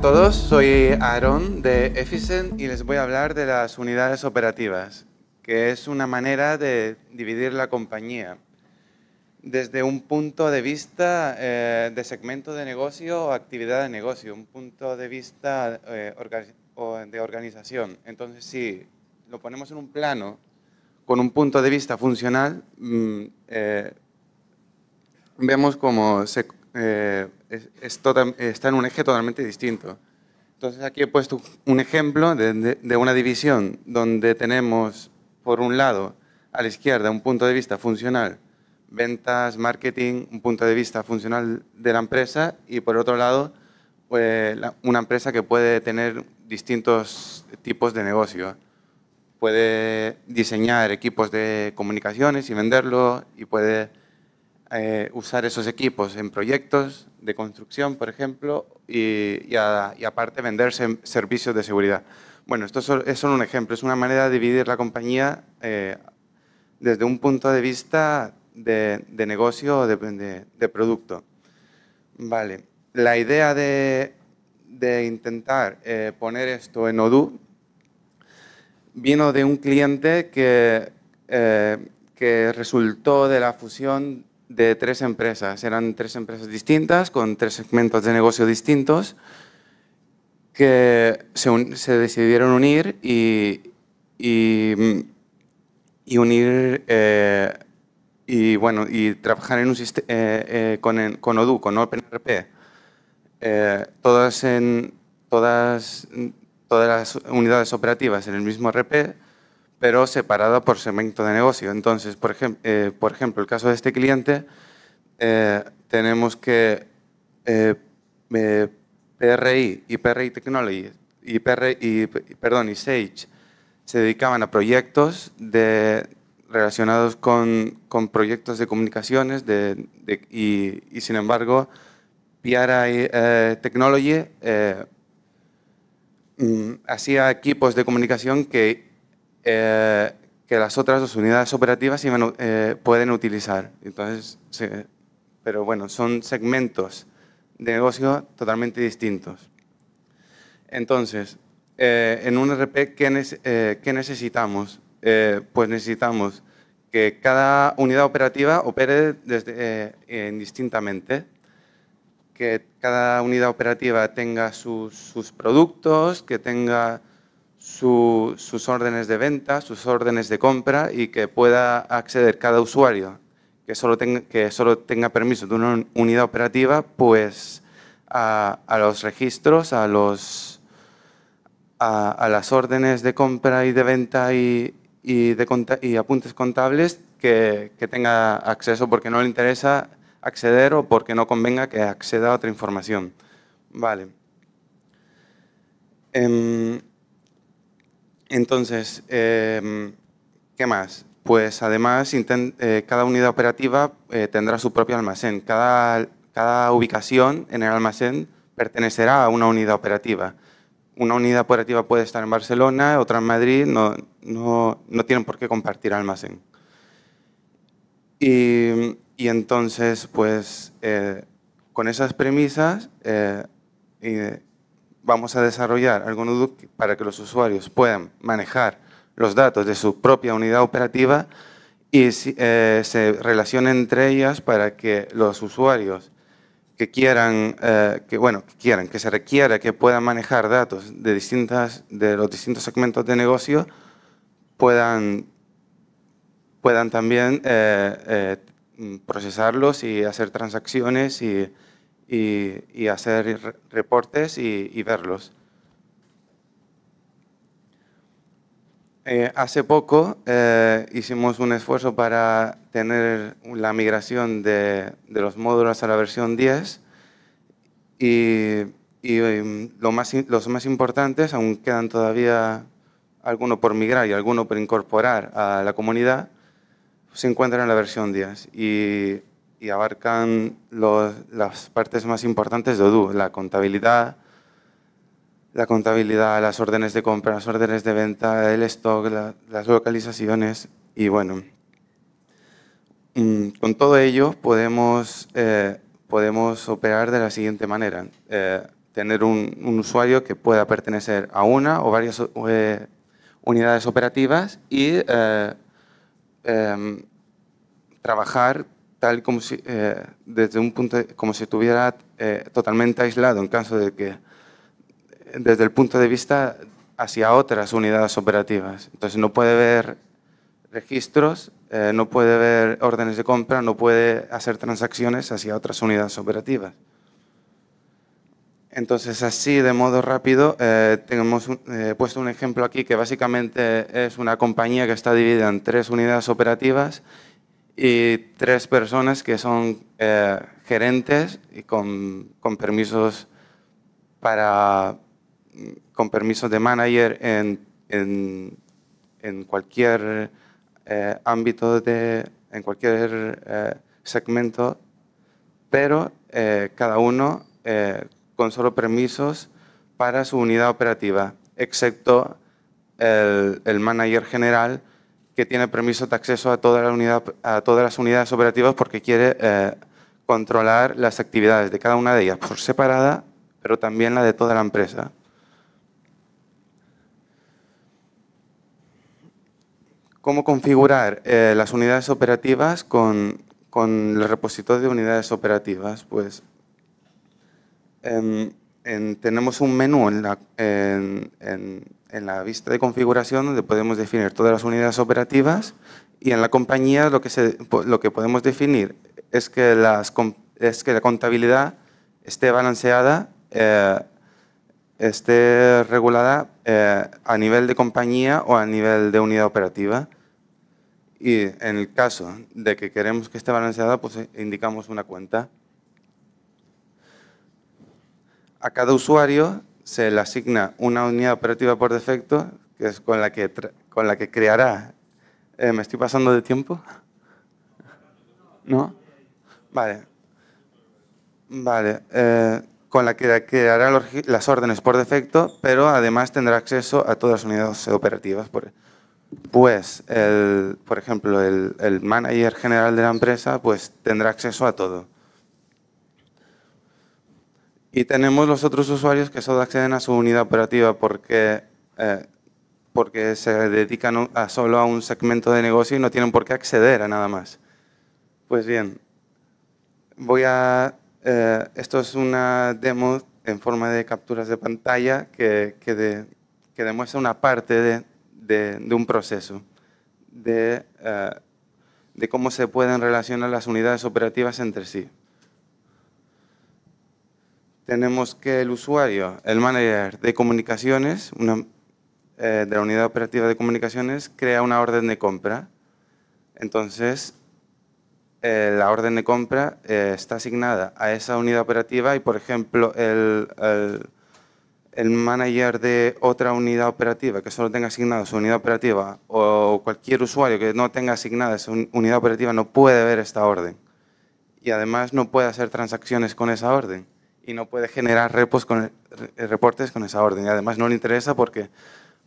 Hola a todos, soy Aaron de Efficient y les voy a hablar de las unidades operativas, que es una manera de dividir la compañía desde un punto de vista eh, de segmento de negocio o actividad de negocio, un punto de vista eh, de organización. Entonces, si lo ponemos en un plano con un punto de vista funcional, mm, eh, vemos cómo se eh, está en un eje totalmente distinto. Entonces aquí he puesto un ejemplo de, una división donde tenemos, por un lado, a la izquierda un punto de vista funcional, ventas, marketing, un punto de vista funcional de la empresa y por otro lado, pues, una empresa que puede tener distintos tipos de negocio. Puede diseñar equipos de comunicaciones y venderlo y puede eh, usar esos equipos en proyectos de construcción, por ejemplo, y, aparte vender servicios de seguridad. Bueno, esto es solo un ejemplo, es una manera de dividir la compañía eh, desde un punto de vista de, negocio o de, producto. Vale, la idea de, intentar eh, poner esto en Odoo vino de un cliente que, que resultó de la fusión de tres empresas. Eran tres empresas distintas, con tres segmentos de negocio distintos, que se, decidieron unir y, y, unir eh, y, bueno, y trabajar en un eh, eh, con, con, Odoo, con OpenRP. todas, en, todas, todas las unidades operativas en el mismo RP pero separada por segmento de negocio. Entonces, por, eh, por ejemplo, el caso de este cliente, eh, tenemos que eh, PRI y PRI Technology y, y, perdón, y Sage se dedicaban a proyectos de, relacionados con, proyectos de comunicaciones y, sin embargo, PRI Technology mm, hacía equipos de comunicación que eh, que las otras dos unidades operativas eh, pueden utilizar. Entonces, pero bueno, son segmentos de negocio totalmente distintos. Entonces, eh, en un RP, ¿qué, necesitamos? pues necesitamos que cada unidad operativa opere desde, indistintamente que cada unidad operativa tenga sus, productos, que tenga sus órdenes de venta, sus órdenes de compra y que pueda acceder cada usuario que solo tenga, que solo tenga permiso de una unidad operativa, pues a, los registros, a, los, a, las órdenes de compra y de venta y, de y apuntes contables que, tenga acceso porque no le interesa acceder o porque no convenga que acceda a otra información. Vale. Em, entonces, em, ¿qué más? Pues además, eh, cada unidad operativa eh, tendrá su propio almacén. Cada, ubicación en el almacén pertenecerá a una unidad operativa. Una unidad operativa puede estar en Barcelona, otra en Madrid, no, tienen por qué compartir almacén. Y, y entonces, pues, eh, con esas premisas, vamos a desarrollar algún para que los usuarios puedan manejar los datos de su propia unidad operativa y eh, se relacionen entre ellas para que los usuarios que quieran, eh, que, bueno, que quieran, que se requiera que puedan manejar datos de, distintas, de los distintos segmentos de negocio, puedan, puedan también eh, procesarlos y hacer transacciones y y, hacer reportes y, verlos. Eh, hace poco eh, hicimos un esfuerzo para tener la migración de, los módulos a la versión 10 y, em, lo más, los más importantes, aún quedan todavía algunos por migrar y algunos por incorporar a la comunidad, se encuentran en la versión 10 y y abarcan las partes más importantes de Odoo, la contabilidad, la contabilidad, las órdenes de compra, las órdenes de venta, el stock, las localizaciones y bueno. Mm, con todo ello podemos, eh, podemos operar de la siguiente manera. Eh, tener un, usuario que pueda pertenecer a una o varias eh, unidades operativas y em, trabajar tal como si, eh, desde un punto como si estuviera eh, totalmente aislado en caso de que, desde el punto de vista hacia otras unidades operativas. Entonces no puede ver registros, eh, no puede ver órdenes de compra, no puede hacer transacciones hacia otras unidades operativas. Entonces, así de modo rápido, eh, tenemos puesto un ejemplo aquí que básicamente es una compañía que está dividida en tres unidades operativas y tres personas que son eh, gerentes y con, con, permisos de manager en, cualquier eh, ámbito de en cualquier eh, segmento pero cada uno con solo permisos para su unidad operativa excepto el manager general que tiene permiso de acceso a toda la unidad, a todas las unidades operativas porque quiere eh, controlar las actividades de cada una de ellas por separada, pero también la de toda la empresa. Cómo configurar eh, las unidades operativas con, con, el repositorio de unidades operativas. Pues em, tenemos un menú en, la, en en la vista de configuración donde podemos definir todas las unidades operativas y en la compañía lo que, lo que podemos definir es que, las, es que la contabilidad esté balanceada, eh, esté regulada eh, a nivel de compañía o a nivel de unidad operativa. Y en el caso de que queremos que esté balanceada, pues eh, indicamos una cuenta. A cada usuario se le asigna una unidad operativa por defecto, que es con la que, con la que creará. Eh, ¿Me estoy pasando de tiempo? ¿No? Vale. Vale. Eh, con la que creará las órdenes por defecto, pero además tendrá acceso a todas las unidades operativas. Pues, el, por ejemplo, el, el manager general de la empresa pues, tendrá acceso a todo y tenemos los otros usuarios que solo acceden a su unidad operativa porque, eh, porque se dedican a solo a un segmento de negocio y no tienen por qué acceder a nada más. Pues bien, voy a... Eh, esto es una demo en forma de capturas de pantalla que, que, demuestra una parte de, un proceso, eh, de cómo se pueden relacionar las unidades operativas entre sí tenemos que el usuario, el manager de comunicaciones, eh, de la unidad operativa de comunicaciones, crea una orden de compra. Entonces, eh, la orden de compra eh, está asignada a esa unidad operativa y, por ejemplo, el, el, manager de otra unidad operativa que solo tenga asignada su unidad operativa o cualquier usuario que no tenga asignada su unidad operativa no puede ver esta orden y además no puede hacer transacciones con esa orden y no puede generar repos con, eh, reportes con esa orden. Y además no le interesa porque,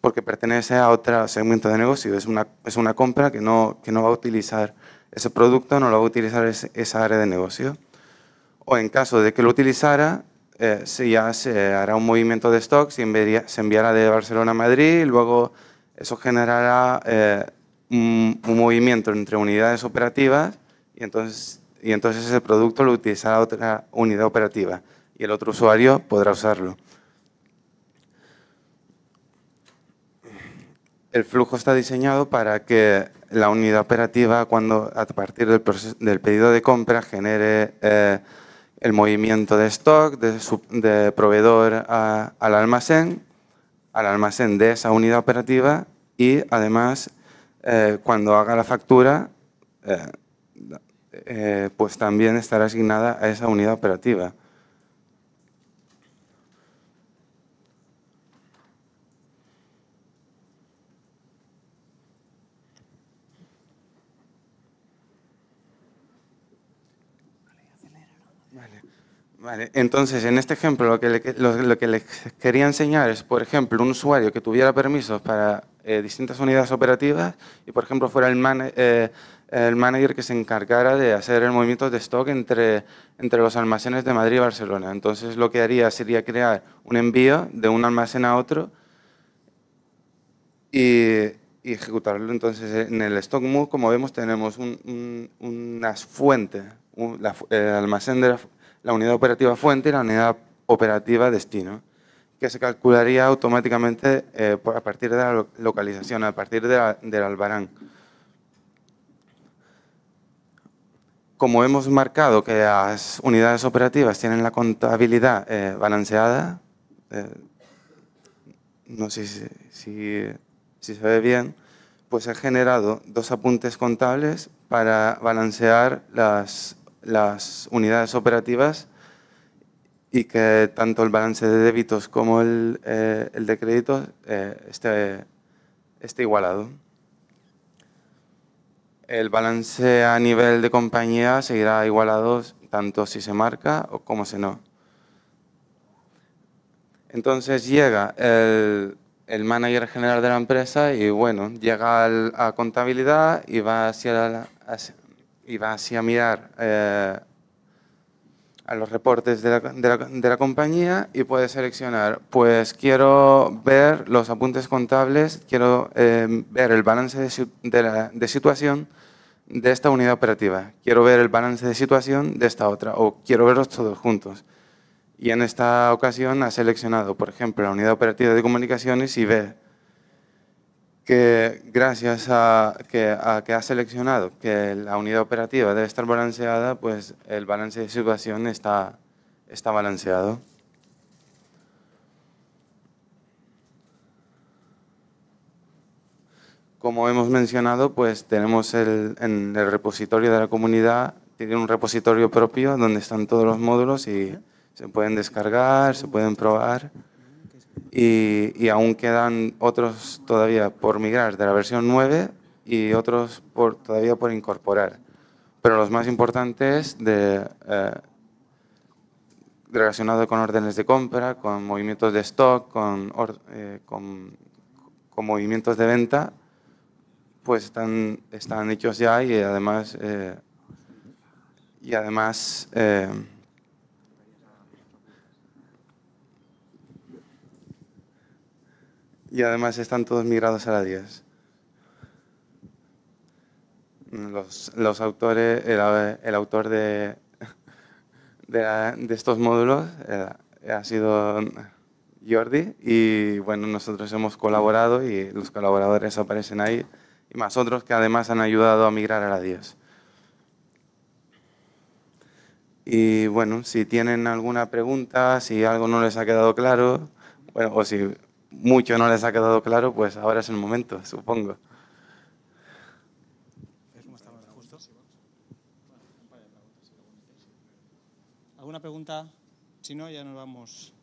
porque pertenece a otro segmento de negocio. Es una, es una compra que no, que no va a utilizar ese producto, no lo va a utilizar esa área de negocio. O en caso de que lo utilizara, eh, se ya se hará un movimiento de stock, se, enviará de Barcelona a Madrid y luego eso generará eh, un, movimiento entre unidades operativas y entonces, y entonces ese producto lo utilizará otra unidad operativa y el otro usuario podrá usarlo. El flujo está diseñado para que la unidad operativa, cuando a partir del, del pedido de compra, genere eh, el movimiento de stock de, proveedor al almacén, al almacén de esa unidad operativa y además eh, cuando haga la factura, eh, pues también estará asignada a esa unidad operativa. Vale, entonces en este ejemplo lo que, lo, les quería enseñar es, por ejemplo, un usuario que tuviera permisos para eh, distintas unidades operativas y, por ejemplo, fuera el, eh, el, manager que se encargara de hacer el movimiento de stock entre, entre los almacenes de Madrid y Barcelona. Entonces lo que haría sería crear un envío de un almacén a otro y, ejecutarlo. Entonces, en el stock move, como vemos, tenemos un, fuentes, el almacén de la fuente la unidad operativa fuente y la unidad operativa destino, que se calcularía automáticamente eh, a partir de la localización, a partir del albarán. Como hemos marcado que las unidades operativas tienen la contabilidad eh, balanceada, eh, no sé si, si se ve bien, pues he generado dos apuntes contables para balancear las las unidades operativas y que tanto el balance de débitos como el, eh, de créditos eh, esté, igualado. El balance a nivel de compañía seguirá igualado tanto si se marca o como si no. Entonces llega el, manager general de la empresa y bueno, llega a contabilidad y va hacia la, y va así a mirar eh, a los reportes de la, compañía y puede seleccionar, pues quiero ver los apuntes contables, quiero em, ver el balance de, de situación de esta unidad operativa, quiero ver el balance de situación de esta otra o quiero verlos todos juntos. Y en esta ocasión ha seleccionado, por ejemplo, la unidad operativa de comunicaciones y ve que gracias a que, ha seleccionado que la unidad operativa debe estar balanceada, pues el balance de situación está, está balanceado. Como hemos mencionado, pues tenemos el, en el repositorio de la comunidad, tiene un repositorio propio donde están todos los módulos y se pueden descargar, se pueden probar y, aún quedan otros todavía por migrar de la versión 9 y otros por, todavía por incorporar. Pero los más importantes de, eh, relacionados con órdenes de compra, con movimientos de stock, eh, con, con, movimientos de venta, pues están, están hechos ya y además, eh, y además y además están todos migrados a la 10. Los, autores, el, autor de, de, estos módulos eh, ha sido Jordi y bueno, nosotros hemos colaborado y los colaboradores aparecen ahí y más otros que además han ayudado a migrar a la 10. Y bueno, si tienen alguna pregunta, si algo no les ha quedado claro, bueno, o si mucho no les ha quedado claro, pues ahora es el momento, supongo. ¿Alguna pregunta? Si no, ya nos vamos.